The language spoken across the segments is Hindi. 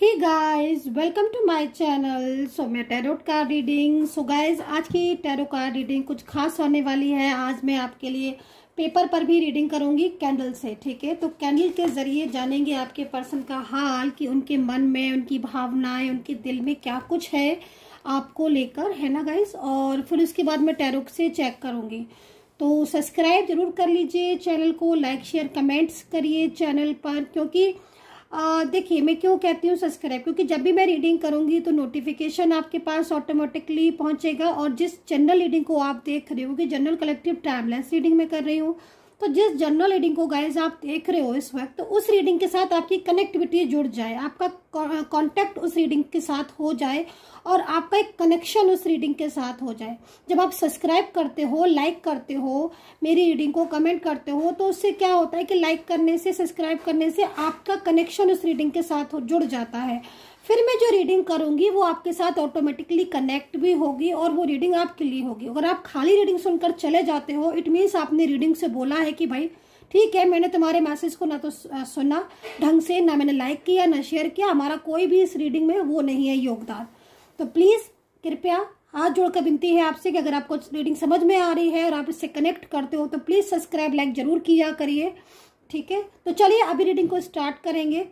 he guys welcome to my channel so मैं tarot card reading so guys आज की टेरो कार रीडिंग कुछ खास होने वाली है आज मैं आपके लिए पेपर पर भी रीडिंग करूंगी कैंडल से ठीक है तो कैंडल के जरिए जानेंगे आपके पर्सन का हाल कि उनके मन में उनकी भावनाएं उनके दिल में क्या कुछ है आपको लेकर है ना गाइज और फिर उसके बाद मैं टेरोक से चेक करूंगी तो सब्सक्राइब जरूर कर लीजिए चैनल को लाइक शेयर कमेंट्स करिए चैनल पर क्योंकि देखिए मैं क्यों कहती हूँ सब्सक्राइब क्योंकि जब भी मैं रीडिंग करूँगी तो नोटिफिकेशन आपके पास ऑटोमेटिकली पहुँचेगा और जिस जनरल रीडिंग को आप देख रहे हो कि जनरल कलेक्टिव टाइमलेस रीडिंग में कर रही हूँ तो जिस जनरल रीडिंग को गाइज आप देख रहे हो इस वक्त तो उस रीडिंग के साथ आपकी कनेक्टिविटी जुड़ जाए आपका कांटेक्ट उस रीडिंग के साथ हो जाए और आपका एक कनेक्शन उस रीडिंग के साथ हो जाए जब आप सब्सक्राइब करते हो लाइक करते हो मेरी रीडिंग को कमेंट करते हो तो उससे क्या होता है कि लाइक करने से सब्सक्राइब करने से आपका कनेक्शन उस रीडिंग के साथ जुड़ जाता है फिर मैं जो रीडिंग करूंगी वो आपके साथ ऑटोमेटिकली कनेक्ट भी होगी और वो रीडिंग आपके लिए होगी अगर आप खाली रीडिंग सुनकर चले जाते हो इट मीन्स आपने रीडिंग से बोला है कि भाई ठीक है मैंने तुम्हारे मैसेज को ना तो सुना ढंग से ना मैंने लाइक किया ना शेयर किया हमारा कोई भी इस रीडिंग में वो नहीं है योगदान तो प्लीज़ कृपया हाथ जोड़कर विनती है आपसे कि अगर आपको रीडिंग समझ में आ रही है और आप इससे कनेक्ट करते हो तो प्लीज़ सब्सक्राइब लाइक ज़रूर किया करिए ठीक है तो चलिए अभी रीडिंग को स्टार्ट करेंगे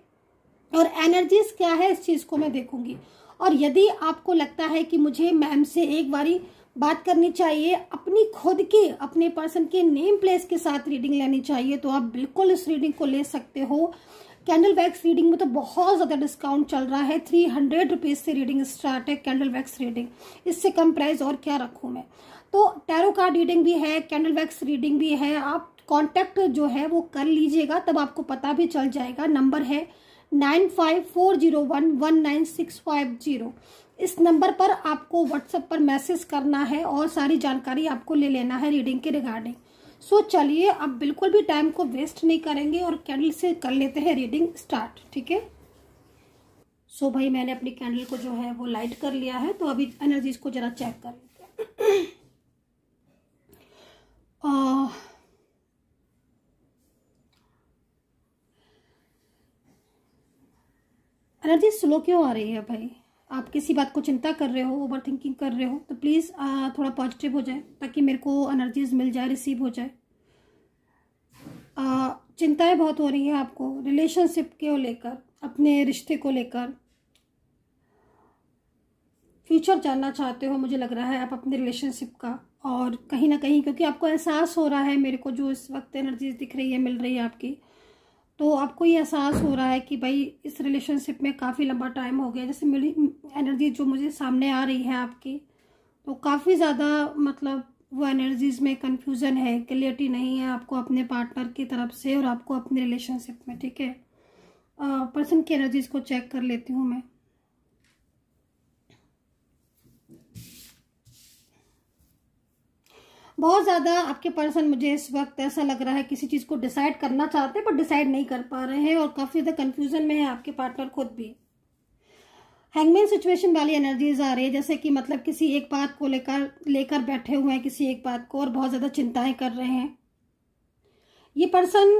और एनर्जीज क्या है इस चीज़ को मैं देखूंगी और यदि आपको लगता है कि मुझे मैम से एक बारी बात करनी चाहिए अपनी खुद की अपने पर्सन के नेम प्लेस के साथ रीडिंग लेनी चाहिए तो आप बिल्कुल इस रीडिंग को ले सकते हो कैंडल वैक्स रीडिंग में तो बहुत ज़्यादा डिस्काउंट चल रहा है थ्री हंड्रेड रुपीज़ से रीडिंग स्टार्ट है कैंडल वैक्स रीडिंग इससे कम प्राइस और क्या रखू मैं तो टैरो कार्ड रीडिंग भी है कैंडल वैक्स रीडिंग भी है आप कॉन्टेक्ट जो है वो कर लीजिएगा तब आपको पता भी चल जाएगा नंबर है nine five four zero one one nine six five zero इस नंबर पर आपको व्हाट्सएप पर मैसेज करना है और सारी जानकारी आपको ले लेना है रीडिंग के रिगार्डिंग सो so, चलिए आप बिल्कुल भी टाइम को वेस्ट नहीं करेंगे और कैंडल से कर लेते हैं रीडिंग स्टार्ट ठीक है सो so, भाई मैंने अपनी कैंडल को जो है वो लाइट कर लिया है तो अभी एनर्जीज को ज़रा चेक कर लेते हैं एनर्जी स्लो क्यों आ रही है भाई आप किसी बात को चिंता कर रहे हो ओवर थिंकिंग कर रहे हो तो प्लीज़ थोड़ा पॉजिटिव हो जाए ताकि मेरे को एनर्जीज मिल जाए रिसीव हो जाए चिंताएं बहुत हो रही है आपको रिलेशनशिप को लेकर अपने रिश्ते को लेकर फ्यूचर जानना चाहते हो मुझे लग रहा है आप अपने रिलेशनशिप का और कहीं ना कहीं क्योंकि आपको एहसास हो रहा है मेरे को जो इस वक्त एनर्जीज दिख रही है मिल रही है आपकी तो आपको ये एहसास हो रहा है कि भाई इस रिलेशनशिप में काफ़ी लंबा टाइम हो गया जैसे मेरी एनर्जी जो मुझे सामने आ रही है आपकी तो काफ़ी ज़्यादा मतलब वो एनर्जीज़ में कन्फ्यूज़न है क्लियरिटी नहीं है आपको अपने पार्टनर की तरफ से और आपको अपने रिलेशनशिप में ठीक है पर्सन की एनर्जीज़ को चेक कर लेती हूँ मैं बहुत ज़्यादा आपके पर्सन मुझे इस वक्त ऐसा लग रहा है किसी चीज़ को डिसाइड करना चाहते हैं पर डिसाइड नहीं कर पा रहे हैं और काफ़ी ज़्यादा कन्फ्यूजन में है आपके पार्टनर खुद भी हैंगमैन सिचुएशन वाली एनर्जीज आ रही है जैसे कि मतलब किसी एक बात को लेकर लेकर बैठे हुए हैं किसी एक बात को और बहुत ज़्यादा चिंताएं कर रहे हैं ये पर्सन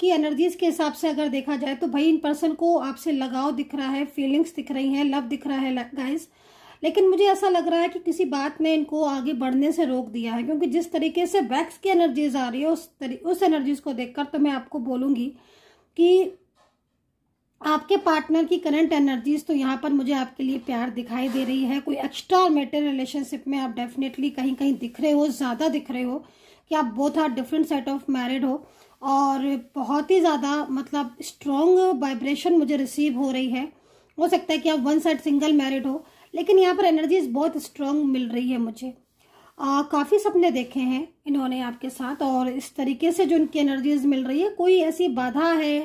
की एनर्जीज के हिसाब से अगर देखा जाए तो भाई इन पर्सन को आपसे लगाव दिख रहा है फीलिंग्स दिख रही हैं लव दिख रहा है गाइज़ लेकिन मुझे ऐसा लग रहा है कि किसी बात ने इनको आगे बढ़ने से रोक दिया है क्योंकि जिस तरीके से वैक्स की एनर्जीज आ रही है उस तरी उस एनर्जीज को देखकर तो मैं आपको बोलूंगी कि आपके पार्टनर की करंट एनर्जीज तो यहाँ पर मुझे आपके लिए प्यार दिखाई दे रही है कोई एक्स्ट्रा मेटर रिलेशनशिप में आप डेफिनेटली कहीं कहीं दिख रहे हो ज़्यादा दिख रहे हो कि आप both are different set of married हो और बहुत ही ज़्यादा मतलब स्ट्रॉन्ग वाइब्रेशन मुझे रिसीव हो रही है हो सकता है कि आप वन साइड सिंगल मैरिड हो लेकिन यहाँ पर एनर्जीज बहुत स्ट्रांग मिल रही है मुझे काफ़ी सपने देखे हैं इन्होंने आपके साथ और इस तरीके से जो इनकी एनर्जीज मिल रही है कोई ऐसी बाधा है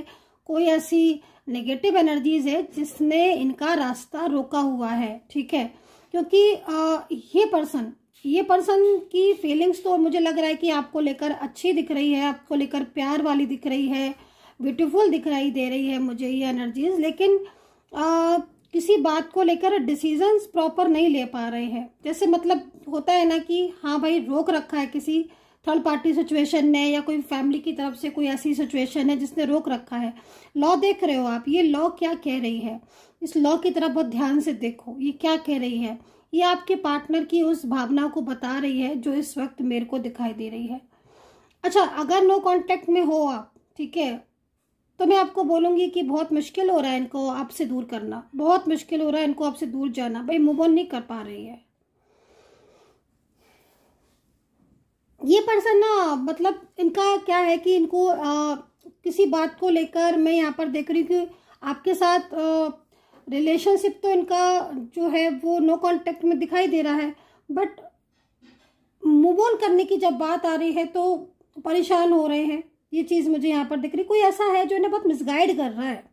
कोई ऐसी नेगेटिव एनर्जीज है जिसने इनका रास्ता रोका हुआ है ठीक है क्योंकि आ, ये पर्सन ये पर्सन की फीलिंग्स तो मुझे लग रहा है कि आपको लेकर अच्छी दिख रही है आपको लेकर प्यार वाली दिख रही है ब्यूटीफुल दिखाई दे रही है मुझे ये एनर्जीज लेकिन आ, किसी बात को लेकर डिसीजंस प्रॉपर नहीं ले पा रहे हैं जैसे मतलब होता है ना कि हाँ भाई रोक रखा है किसी थर्ड पार्टी सिचुएशन ने या कोई फैमिली की तरफ से कोई ऐसी सिचुएशन है जिसने रोक रखा है लॉ देख रहे हो आप ये लॉ क्या कह रही है इस लॉ की तरफ बहुत ध्यान से देखो ये क्या कह रही है ये आपके पार्टनर की उस भावना को बता रही है जो इस वक्त मेरे को दिखाई दे रही है अच्छा अगर नो कॉन्टेक्ट में हो आप ठीक है तो मैं आपको बोलूँगी कि बहुत मुश्किल हो रहा है इनको आपसे दूर करना बहुत मुश्किल हो रहा है इनको आपसे दूर जाना भाई मूव ऑन नहीं कर पा रही है ये पर्सन ना मतलब इनका क्या है कि इनको आ, किसी बात को लेकर मैं यहाँ पर देख रही हूँ कि आपके साथ रिलेशनशिप तो इनका जो है वो नो कांटेक्ट में दिखाई दे रहा है बट मूव ऑन करने की जब बात आ रही है तो परेशान हो रहे हैं ये चीज़ मुझे यहाँ पर दिख रही कोई ऐसा है जो इन्हें बहुत मिसगाइड कर रहा है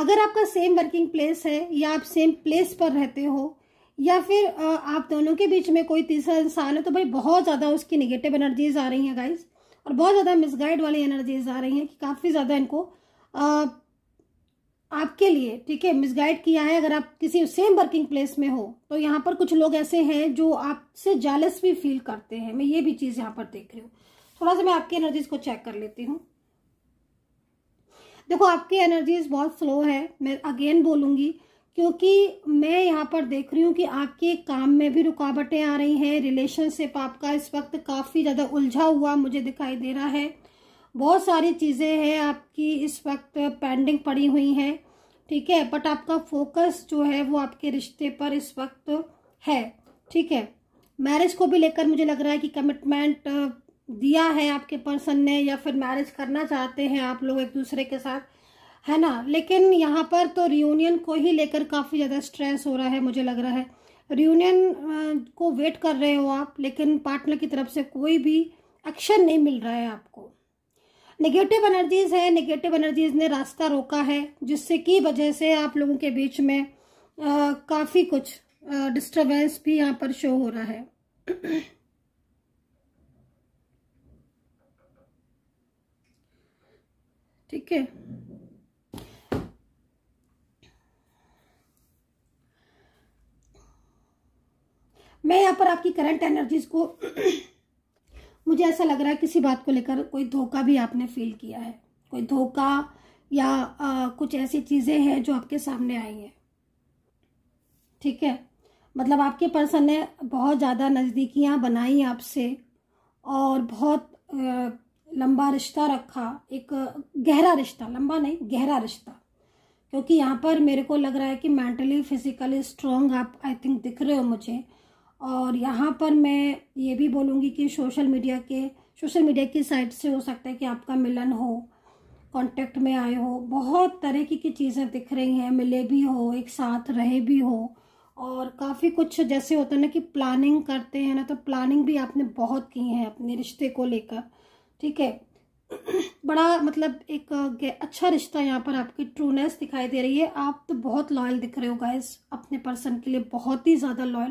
अगर आपका सेम वर्किंग प्लेस है या आप सेम प्लेस पर रहते हो या फिर आप दोनों के बीच में कोई तीसरा इंसान है तो भाई बहुत ज़्यादा उसकी निगेटिव एनर्जीज आ रही हैं गाइज और बहुत ज़्यादा मिसगाइड वाली एनर्जीज आ रही हैं कि काफ़ी ज़्यादा इनको आ, आपके लिए ठीक है मिसगाइड किया है अगर आप किसी सेम वर्किंग प्लेस में हो तो यहाँ पर कुछ लोग ऐसे हैं जो आपसे जालस भी फील करते हैं मैं ये भी चीज़ यहाँ पर देख रही हूँ थोड़ा सा मैं आपकी एनर्जीज को चेक कर लेती हूँ देखो आपकी एनर्जीज बहुत स्लो है मैं अगेन बोलूंगी क्योंकि मैं यहाँ पर देख रही हूँ कि आपके काम में भी रुकावटें आ रही हैं रिलेशनशिप आपका इस वक्त काफ़ी ज़्यादा उलझा हुआ मुझे दिखाई दे रहा है बहुत सारी चीज़ें हैं आपकी इस वक्त पेंडिंग पड़ी हुई हैं ठीक है बट आपका फोकस जो है वो आपके रिश्ते पर इस वक्त है ठीक है मैरिज को भी लेकर मुझे लग रहा है कि कमिटमेंट दिया है आपके पर्सन ने या फिर मैरिज करना चाहते हैं आप लोग एक दूसरे के साथ है ना लेकिन यहाँ पर तो रियूनियन को ही लेकर काफ़ी ज़्यादा स्ट्रेस हो रहा है मुझे लग रहा है रियूनियन को वेट कर रहे हो आप लेकिन पार्टनर की तरफ से कोई भी एक्शन नहीं मिल रहा है आपको नेगेटिव एनर्जीज़ है नेगेटिव एनर्जीज़ ने रास्ता रोका है जिससे की वजह से आप लोगों के बीच में काफ़ी कुछ डिस्टर्बेंस भी यहाँ पर शो हो रहा है ठीक है मैं यहाँ पर आपकी करंट एनर्जीज को मुझे ऐसा लग रहा है किसी बात को लेकर कोई धोखा भी आपने फील किया है कोई धोखा या आ, कुछ ऐसी चीज़ें हैं जो आपके सामने आई हैं ठीक है मतलब आपके पर्सन ने बहुत ज़्यादा नजदीकियां बनाई आपसे और बहुत आ, लंबा रिश्ता रखा एक गहरा रिश्ता लंबा नहीं गहरा रिश्ता क्योंकि यहाँ पर मेरे को लग रहा है कि मेंटली फिजिकली स्ट्रांग आप आई थिंक दिख रहे हो मुझे और यहाँ पर मैं ये भी बोलूँगी कि सोशल मीडिया के सोशल मीडिया की साइट से हो सकता है कि आपका मिलन हो कांटेक्ट में आए हो बहुत तरह की की चीज़ें दिख रही हैं मिले भी हो एक साथ रहे भी हो और काफ़ी कुछ जैसे होता है ना कि प्लानिंग करते हैं ना तो प्लानिंग भी आपने बहुत की है अपने रिश्ते को लेकर ठीक है बड़ा मतलब एक अच्छा रिश्ता यहाँ पर आपकी ट्रूनेस दिखाई दे रही है आप तो बहुत लॉयल दिख रहे हो गाइस अपने पर्सन के लिए बहुत ही ज़्यादा लॉयल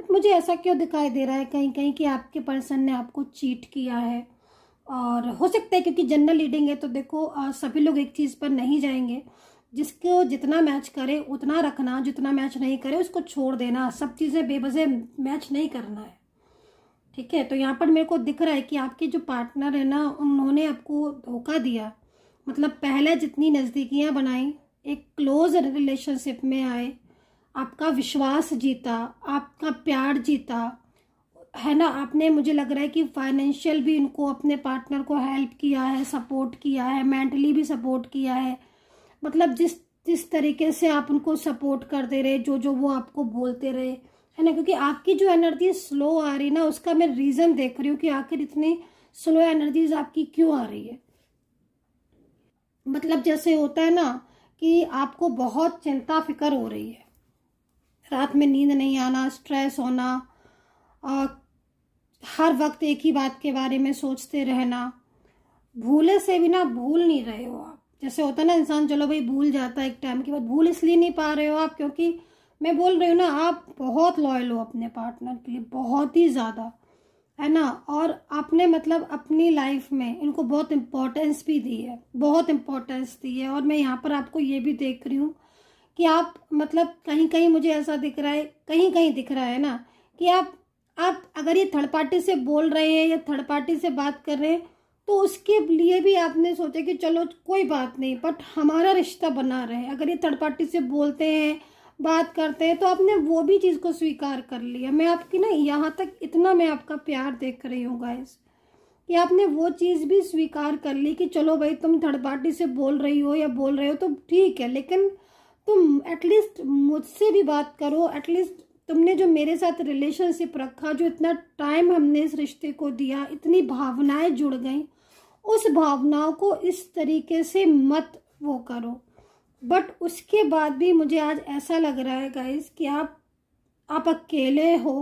बट मुझे ऐसा क्यों दिखाई दे रहा है कहीं कहीं कि आपके पर्सन ने आपको चीट किया है और हो सकता है क्योंकि जनरल रीडिंग है तो देखो सभी लोग एक चीज़ पर नहीं जाएंगे जिसको जितना मैच करे उतना रखना जितना मैच नहीं करे उसको छोड़ देना सब चीज़ें बेबजे मैच नहीं करना है ठीक है तो यहाँ पर मेरे को दिख रहा है कि आपके जो पार्टनर है ना उन्होंने आपको धोखा दिया मतलब पहले जितनी नज़दीकियाँ बनाई एक क्लोज रिलेशनशिप में आए आपका विश्वास जीता आपका प्यार जीता है ना आपने मुझे लग रहा है कि फाइनेंशियल भी इनको अपने पार्टनर को हेल्प किया है सपोर्ट किया है मेंटली भी सपोर्ट किया है मतलब जिस जिस तरीके से आप उनको सपोर्ट करते रहे जो जो वो आपको बोलते रहे है ना क्योंकि आपकी जो एनर्जी स्लो आ रही है ना उसका मैं रीज़न देख रही हूँ कि आखिर इतनी स्लो एनर्जीज आपकी क्यों आ रही है मतलब जैसे होता है ना कि आपको बहुत चिंता फिक्र हो रही है रात में नींद नहीं आना स्ट्रेस होना आ, हर वक्त एक ही बात के बारे में सोचते रहना भूले से भी ना भूल नहीं रहे हो आप जैसे होता है ना इंसान चलो भाई भूल जाता है एक टाइम के बाद भूल इसलिए नहीं पा रहे हो आप क्योंकि मैं बोल रही हूँ ना आप बहुत लॉयल हो अपने पार्टनर के लिए बहुत ही ज़्यादा है ना और आपने मतलब अपनी लाइफ में इनको बहुत इम्पोर्टेंस भी दी है बहुत इम्पोर्टेंस दी है और मैं यहाँ पर आपको ये भी देख रही हूँ कि आप मतलब कहीं कहीं मुझे ऐसा दिख रहा है कहीं कहीं दिख रहा है ना कि आप आप अगर ये थर्ड पार्टी से बोल रहे हैं या थर्ड पार्टी से बात कर रहे हैं तो उसके लिए भी आपने सोचा कि चलो कोई बात नहीं बट हमारा रिश्ता बना रहे अगर ये थर्ड पार्टी से बोलते हैं बात करते हैं तो आपने वो भी चीज़ को स्वीकार कर लिया मैं आपकी ना यहाँ तक इतना मैं आपका प्यार देख रही हूँ गाइस कि आपने वो चीज़ भी स्वीकार कर ली कि चलो भाई तुम थर्ड पार्टी से बोल रही हो या बोल रहे हो तो ठीक है लेकिन तुम एटलीस्ट मुझसे भी बात करो एटलीस्ट तुमने जो मेरे साथ रिलेशनशिप रखा जो इतना टाइम हमने इस रिश्ते को दिया इतनी भावनाएं जुड़ गई उस भावनाओं को इस तरीके से मत वो करो बट उसके बाद भी मुझे आज ऐसा लग रहा है गाइस कि आप आप अकेले हो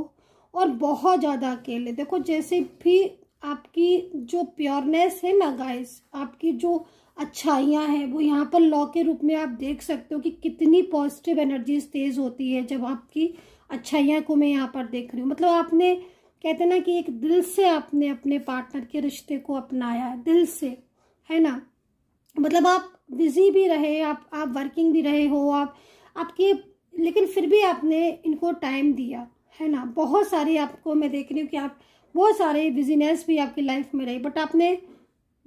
और बहुत ज़्यादा अकेले देखो जैसे भी आपकी जो प्योरनेस है ना गाइस आपकी जो अच्छाइयाँ हैं वो यहाँ पर लॉ के रूप में आप देख सकते हो कि कितनी पॉजिटिव एनर्जीज तेज़ होती है जब आपकी अच्छाइयाँ को मैं यहाँ पर देख रही हूँ मतलब आपने कहते ना कि एक दिल से आपने अपने पार्टनर के रिश्ते को अपनाया है दिल से है ना मतलब आप बिजी भी रहे आप आप वर्किंग भी रहे हो आप आपके लेकिन फिर भी आपने इनको टाइम दिया है ना बहुत सारी आपको मैं देख रही हूँ कि आप बहुत सारे बिजीनेस भी आपकी लाइफ में रहे बट आपने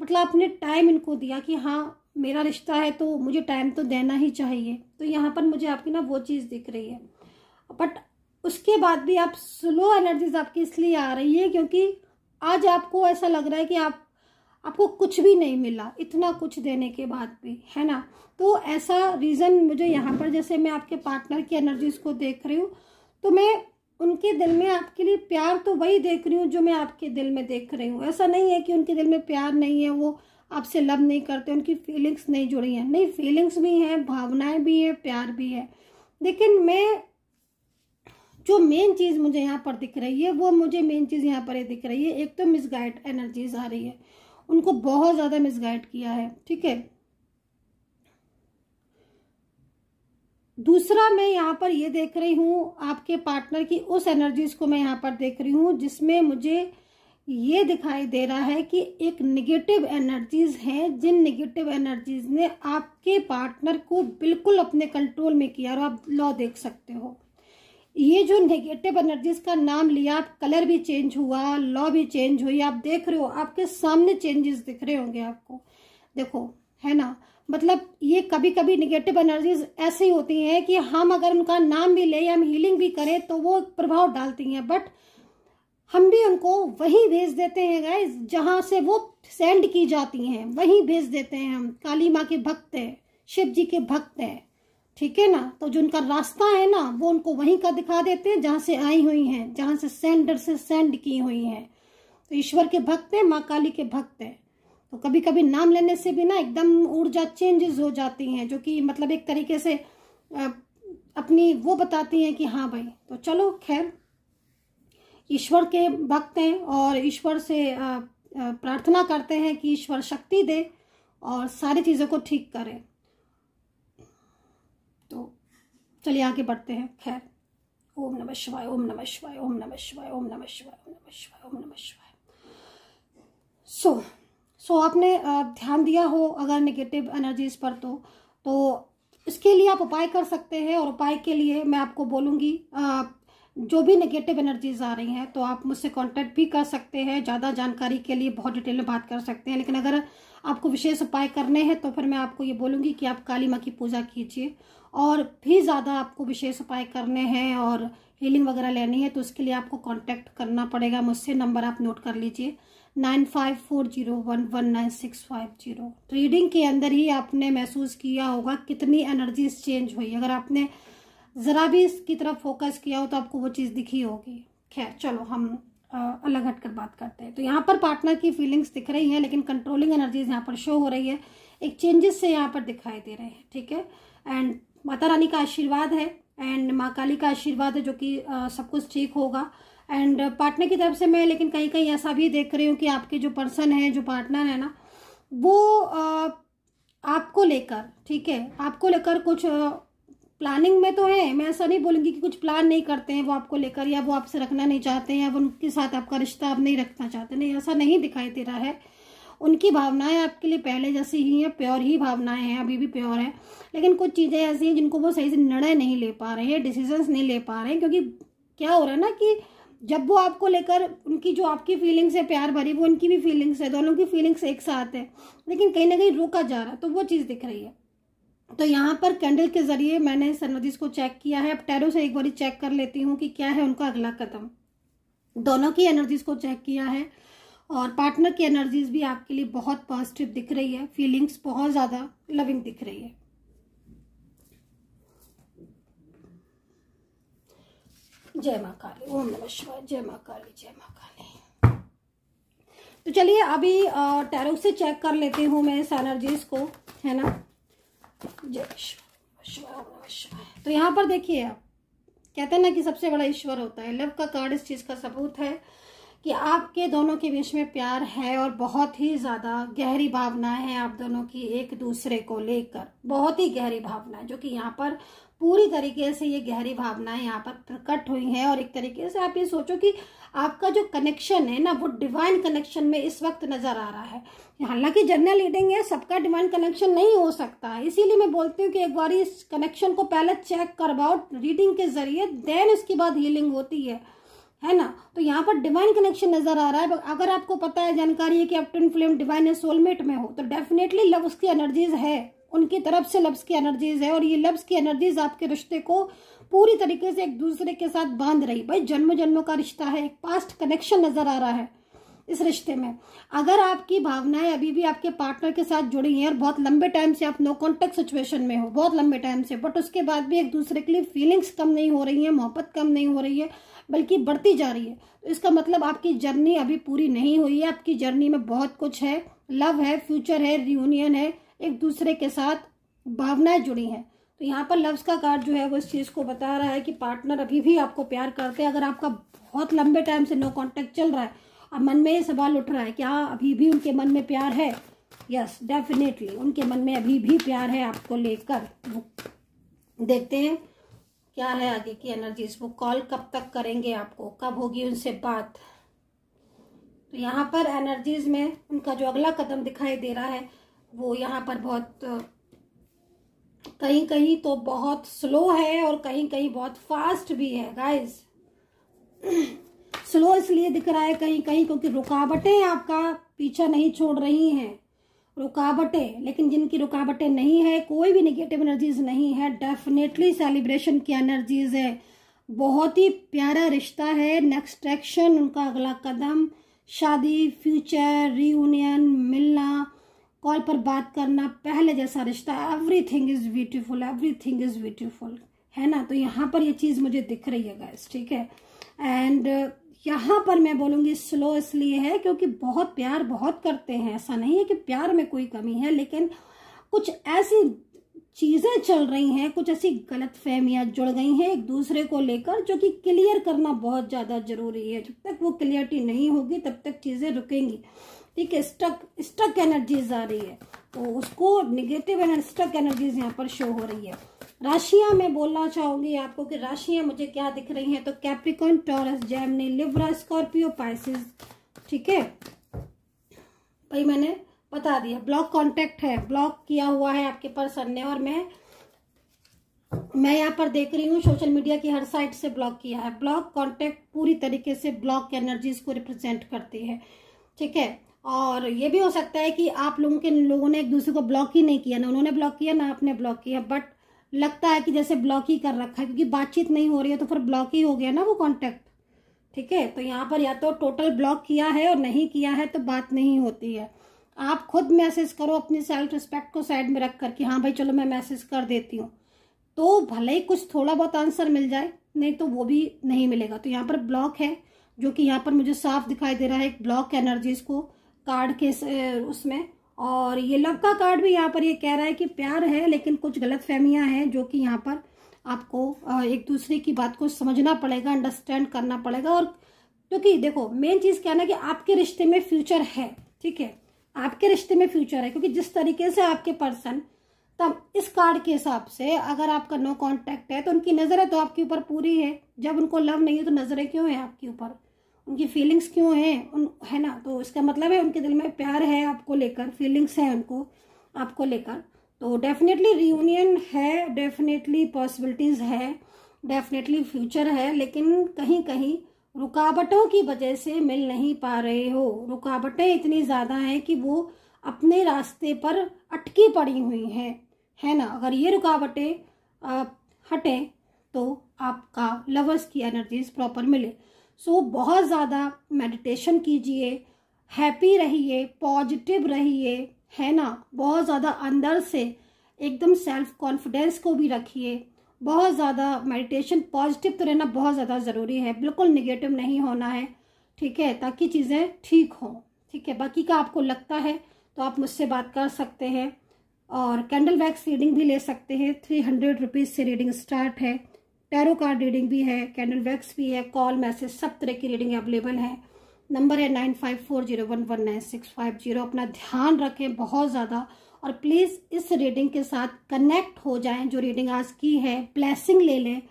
मतलब आपने टाइम इनको दिया कि हाँ मेरा रिश्ता है तो मुझे टाइम तो देना ही चाहिए तो यहाँ पर मुझे आपकी ना वो चीज़ दिख रही है बट उसके बाद भी आप स्लो एनर्जीज आपकी इसलिए आ रही है क्योंकि आज आपको ऐसा लग रहा है कि आप आपको कुछ भी नहीं मिला इतना कुछ देने के बाद भी है ना तो ऐसा रीज़न मुझे यहाँ पर जैसे मैं आपके पार्टनर की एनर्जीज को देख रही हूँ तो मैं उनके दिल में आपके लिए प्यार तो वही देख रही हूँ जो मैं आपके दिल में देख रही हूँ ऐसा नहीं है कि उनके दिल में प्यार नहीं है वो आपसे लव नहीं करते उनकी फीलिंग्स नहीं जुड़ी हैं नहीं फीलिंग्स भी हैं भावनाएं भी है प्यार भी है लेकिन मैं जो मेन चीज़ मुझे यहाँ पर दिख रही है वो मुझे मेन चीज़ यहाँ पर दिख रही है एक तो मिसगाइड एनर्जीज आ रही है उनको बहुत ज़्यादा मिसगाइड किया है ठीक है दूसरा मैं यहाँ पर ये देख रही हूँ आपके पार्टनर की उस एनर्जीज को मैं यहाँ पर देख रही हूँ जिसमें मुझे ये दिखाई दे रहा है कि एक निगेटिव एनर्जीज हैं जिन निगेटिव एनर्जीज ने आपके पार्टनर को बिल्कुल अपने कंट्रोल में किया और आप लॉ देख सकते हो ये जो नेगेटिव एनर्जीज का नाम लिया आप कलर भी चेंज हुआ लॉ भी चेंज हुई आप देख रहे हो आपके सामने चेंजेस दिख रहे होंगे आपको देखो है ना मतलब ये कभी कभी निगेटिव एनर्जीज ऐसी होती हैं कि हम अगर उनका नाम भी लें या हम हीलिंग भी करें तो वो प्रभाव डालती हैं बट हम भी उनको वहीं भेज देते हैं गाइज जहाँ से वो सेंड की जाती हैं वहीं भेज देते हैं हम काली माँ के भक्त हैं शिव जी के भक्त हैं ठीक है ना तो जो उनका रास्ता है ना वो उनको वहीं का दिखा देते हैं जहाँ से आई हुई हैं जहाँ से सेंडर से सेंड की हुई हैं तो ईश्वर के भक्त हैं माँ काली के भक्त हैं तो कभी कभी नाम लेने से भी ना एकदम ऊर्जा चेंजेस हो जाती हैं जो कि मतलब एक तरीके से अपनी वो बताती हैं कि हाँ भाई तो चलो खैर ईश्वर के भक्त हैं और ईश्वर से प्रार्थना करते हैं कि ईश्वर शक्ति दे और सारी चीज़ों को ठीक करें चलिए आगे बढ़ते हैं खैर ओम नमः शिवाय ओम नमः शिवाय ओम नमः शिवाय ओम नमः शिवाय ओम नमः शिवाय ओम नमः शिवाय सो सो आपने ध्यान दिया हो अगर नेगेटिव एनर्जीज पर तो तो इसके लिए आप उपाय कर सकते हैं और उपाय के लिए मैं आपको बोलूँगी जो भी नेगेटिव एनर्जीज आ रही हैं तो आप मुझसे कांटेक्ट भी कर सकते हैं ज़्यादा जानकारी के लिए बहुत डिटेल में बात कर सकते हैं लेकिन अगर आपको विशेष उपाय करने हैं तो फिर मैं आपको ये बोलूँगी कि आप काली माँ की पूजा कीजिए और भी ज़्यादा आपको विशेष उपाय करने हैं और हीलिंग वगैरह लेनी है तो उसके लिए आपको कॉन्टैक्ट करना पड़ेगा मुझसे नंबर आप नोट कर लीजिए nine five four zero one one nine six five zero reading के अंदर ही आपने महसूस किया होगा कितनी एनर्जीज चेंज हुई अगर आपने ज़रा भी इसकी तरफ फोकस किया हो तो आपको वो चीज़ दिखी होगी खैर चलो हम अलग हटकर बात करते हैं तो यहाँ पर पार्टनर की फीलिंग्स दिख रही हैं लेकिन कंट्रोलिंग एनर्जीज यहाँ पर शो हो रही है एक चेंजेस से यहाँ पर दिखाई दे रहे हैं ठीक है एंड माता रानी का आशीर्वाद है एंड माँ काली का आशीर्वाद है जो कि सब कुछ ठीक होगा एंड पार्टनर की तरफ से मैं लेकिन कहीं कहीं ऐसा भी देख रही हूँ कि आपके जो पर्सन है जो पार्टनर है ना वो आ, आपको लेकर ठीक है आपको लेकर कुछ प्लानिंग में तो है मैं ऐसा नहीं बोलूँगी कि कुछ प्लान नहीं करते हैं वो आपको लेकर या वो आपसे रखना नहीं चाहते हैं या उनके साथ आपका रिश्ता आप नहीं रखना चाहते नहीं ऐसा नहीं दिखाई दे रहा है उनकी भावनाएं आपके लिए पहले जैसी ही हैं प्योर ही भावनाएं हैं अभी भी प्योर हैं लेकिन कुछ चीज़ें ऐसी हैं जिनको वो सही से निर्णय नहीं ले पा रहे हैं डिसीजंस नहीं ले पा रहे हैं क्योंकि क्या हो रहा है ना कि जब वो आपको लेकर उनकी जो आपकी फीलिंग्स है प्यार भरी वो उनकी भी फीलिंग्स है दोनों की फीलिंग्स एक साथ है लेकिन कहीं ना कहीं रोका जा रहा है तो वो चीज़ दिख रही है तो यहाँ पर कैंडल के ज़रिए मैंने सनवदीस को चेक किया है अब टैरो से एक बार चेक कर लेती हूँ कि क्या है उनका अगला कदम दोनों की एनर्जीज को चेक किया है और पार्टनर की एनर्जीज भी आपके लिए बहुत पॉजिटिव दिख रही है फीलिंग्स बहुत ज़्यादा लविंग दिख रही है जय माँ काली ओम नमः शिवाय जय माँ काली जय माँ काली तो चलिए अभी टैरो से चेक कर लेती हूँ मैं इस एनर्जीज को है ना तो यहाँ पर देखिए आप कहते हैं ना कि सबसे बड़ा ईश्वर होता है लव का कार्ड इस चीज का सबूत है कि आपके दोनों के बीच में प्यार है और बहुत ही ज़्यादा गहरी भावना है आप दोनों की एक दूसरे को लेकर बहुत ही गहरी भावना है जो कि यहाँ पर पूरी तरीके से ये गहरी भावनाएं यहाँ पर प्रकट हुई हैं और एक तरीके से आप ये सोचो कि आपका जो कनेक्शन है ना वो डिवाइन कनेक्शन में इस वक्त नज़र आ रहा है हालांकि जनरल रीडिंग है सबका डिवाइन कनेक्शन नहीं हो सकता इसीलिए मैं बोलती हूँ कि एक बार इस कनेक्शन को पहले चेक करवाओ रीडिंग के जरिए देन इसके बाद हीलिंग होती है है ना तो यहाँ पर डिवाइन कनेक्शन नजर आ रहा है अगर आपको पता है जानकारी है कि आप ट्विन फ्लेम डिवाइन है सोलमेट में हो तो डेफिनेटली लव्स की एनर्जीज है उनकी तरफ से लव्स की एनर्जीज है और ये लव्स की एनर्जीज आपके रिश्ते को पूरी तरीके से एक दूसरे के साथ बांध रही भाई जन्म जन्मों का रिश्ता है एक पास्ट कनेक्शन नजर आ रहा है इस रिश्ते में अगर आपकी भावनाएं अभी भी आपके पार्टनर के साथ जुड़ी हैं और बहुत लंबे टाइम से आप नो कॉन्टेक्ट सिचुएशन में हो बहुत लंबे टाइम से बट उसके बाद भी एक दूसरे के लिए फीलिंग्स कम नहीं हो रही है मोहब्बत कम नहीं हो रही है बल्कि बढ़ती जा रही है तो इसका मतलब आपकी जर्नी अभी पूरी नहीं हुई है आपकी जर्नी में बहुत कुछ है लव है फ्यूचर है रियूनियन है एक दूसरे के साथ भावनाएं जुड़ी हैं तो यहाँ पर लव्स का कार्ड जो है वो इस चीज़ को बता रहा है कि पार्टनर अभी भी आपको प्यार करते हैं अगर आपका बहुत लंबे टाइम से नो कॉन्टेक्ट चल रहा है और मन में ये सवाल उठ रहा है क्या अभी भी उनके मन में प्यार है यस डेफिनेटली उनके मन में अभी भी प्यार है आपको लेकर देखते हैं क्या है आगे की एनर्जीज वो कॉल कब तक करेंगे आपको कब होगी उनसे बात तो यहाँ पर एनर्जीज में उनका जो अगला कदम दिखाई दे रहा है वो यहाँ पर बहुत कहीं कहीं तो बहुत स्लो है और कहीं कहीं बहुत फास्ट भी है गाइस स्लो इसलिए दिख रहा है कहीं कहीं क्योंकि रुकावटें आपका पीछा नहीं छोड़ रही हैं रुकावटें लेकिन जिनकी रुकावटें नहीं है कोई भी निगेटिव एनर्जीज नहीं है डेफिनेटली सेलिब्रेशन की एनर्जीज है बहुत ही प्यारा रिश्ता है नेक्स्ट एक्शन उनका अगला कदम शादी फ्यूचर रीयूनियन मिलना कॉल पर बात करना पहले जैसा रिश्ता everything is beautiful everything is beautiful है ना तो यहाँ पर ये चीज़ मुझे दिख रही है गैस ठीक है एंड यहाँ पर मैं बोलूंगी स्लो इसलिए है क्योंकि बहुत प्यार बहुत करते हैं ऐसा नहीं है कि प्यार में कोई कमी है लेकिन कुछ ऐसी चीज़ें चल रही हैं कुछ ऐसी गलत फहमियां जुड़ गई हैं एक दूसरे को लेकर जो कि क्लियर करना बहुत ज़्यादा ज़रूरी है जब तक वो क्लियरिटी नहीं होगी तब तक चीज़ें रुकेंगी ठीक है स्टक स्टक एनर्जीज आ रही है तो उसको निगेटिव एनर्जी स्टक एनर्जीज यहाँ पर शो हो रही है राशियां मैं बोलना चाहूंगी आपको कि राशियां मुझे क्या दिख रही हैं तो Capricorn Taurus Gemini Libra Scorpio Pisces ठीक है भाई मैंने बता दिया ब्लॉक कांटेक्ट है ब्लॉक किया हुआ है आपके पर्सन ने और मैं मैं यहाँ पर देख रही हूँ सोशल मीडिया की हर साइट से ब्लॉक किया है ब्लॉक कॉन्टेक्ट पूरी तरीके से ब्लॉक एनर्जीज को रिप्रेजेंट करती है ठीक है और ये भी हो सकता है कि आप लोगों के लोगों ने एक दूसरे को ब्लॉक ही नहीं किया ना उन्होंने ब्लॉक किया ना आपने ब्लॉक किया बट लगता है कि जैसे ब्लॉक ही कर रखा है क्योंकि बातचीत नहीं हो रही है तो फिर ब्लॉक ही हो गया ना वो कॉन्टेक्ट ठीक है तो यहाँ पर या तो टोटल ब्लॉक किया है और नहीं किया है तो बात नहीं होती है आप खुद मैसेज करो अपनी सेल्फ रिस्पेक्ट को साइड में रख कर कि हाँ भाई चलो मैं मैसेज कर देती हूँ तो भले ही कुछ थोड़ा बहुत आंसर मिल जाए नहीं तो वो भी नहीं मिलेगा तो यहाँ पर ब्लॉक है जो कि यहाँ पर मुझे साफ दिखाई दे रहा है एक ब्लॉक एनर्जीज को कार्ड के उसमें और ये लव का कार्ड भी यहाँ पर ये कह रहा है कि प्यार है लेकिन कुछ गलत फहमियाँ हैं जो कि यहाँ पर आपको एक दूसरे की बात को समझना पड़ेगा अंडरस्टैंड करना पड़ेगा और क्योंकि देखो मेन चीज़ क्या ना कि आपके रिश्ते में फ्यूचर है ठीक है आपके रिश्ते में फ्यूचर है क्योंकि जिस तरीके से आपके पर्सन तब इस कार्ड के हिसाब से अगर आपका नो कॉन्टेक्ट है तो उनकी नज़रें तो आपके ऊपर पूरी है जब उनको लव नहीं है तो नज़रें क्यों है आपके ऊपर उनकी फीलिंग्स क्यों है उन है ना तो इसका मतलब है उनके दिल में प्यार है आपको लेकर फीलिंग्स हैं उनको आपको लेकर तो डेफिनेटली रियूनियन है डेफिनेटली पॉसिबिलिटीज़ है डेफिनेटली फ्यूचर है लेकिन कहीं कहीं रुकावटों की वजह से मिल नहीं पा रहे हो रुकावटें इतनी ज़्यादा हैं कि वो अपने रास्ते पर अटकी पड़ी हुई हैं है ना अगर ये रुकावटें हटें तो आपका लवर्स की एनर्जीज प्रॉपर मिले सो so, बहुत ज़्यादा मेडिटेशन कीजिए हैप्पी रहिए पॉजिटिव रहिए है ना बहुत ज़्यादा अंदर से एकदम सेल्फ कॉन्फिडेंस को भी रखिए बहुत ज़्यादा मेडिटेशन पॉजिटिव तो रहना बहुत ज़्यादा ज़रूरी है बिल्कुल निगेटिव नहीं होना है ठीक है ताकि चीज़ें ठीक हों ठीक है बाकी का आपको लगता है तो आप मुझसे बात कर सकते हैं और कैंडल वैक्स रीडिंग भी ले सकते हैं थ्री हंड्रेड रुपीज़ से रीडिंग स्टार्ट है टैरो कार्ड रीडिंग भी है कैंडल वैक्स भी है कॉल मैसेज सब तरह की रीडिंग अवेलेबल है नंबर है nine five four zero one one nine six five zero अपना ध्यान रखें बहुत ज़्यादा और प्लीज़ इस रीडिंग के साथ कनेक्ट हो जाएं जो रीडिंग आज की है ब्लैसिंग ले लें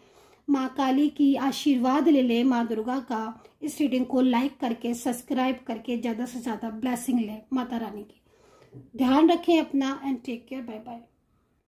माँ काली की आशीर्वाद ले लें माँ दुर्गा का इस रीडिंग को लाइक करके सब्सक्राइब करके ज़्यादा से ज़्यादा ब्लैसिंग लें माता रानी की ध्यान रखें अपना and take care bye bye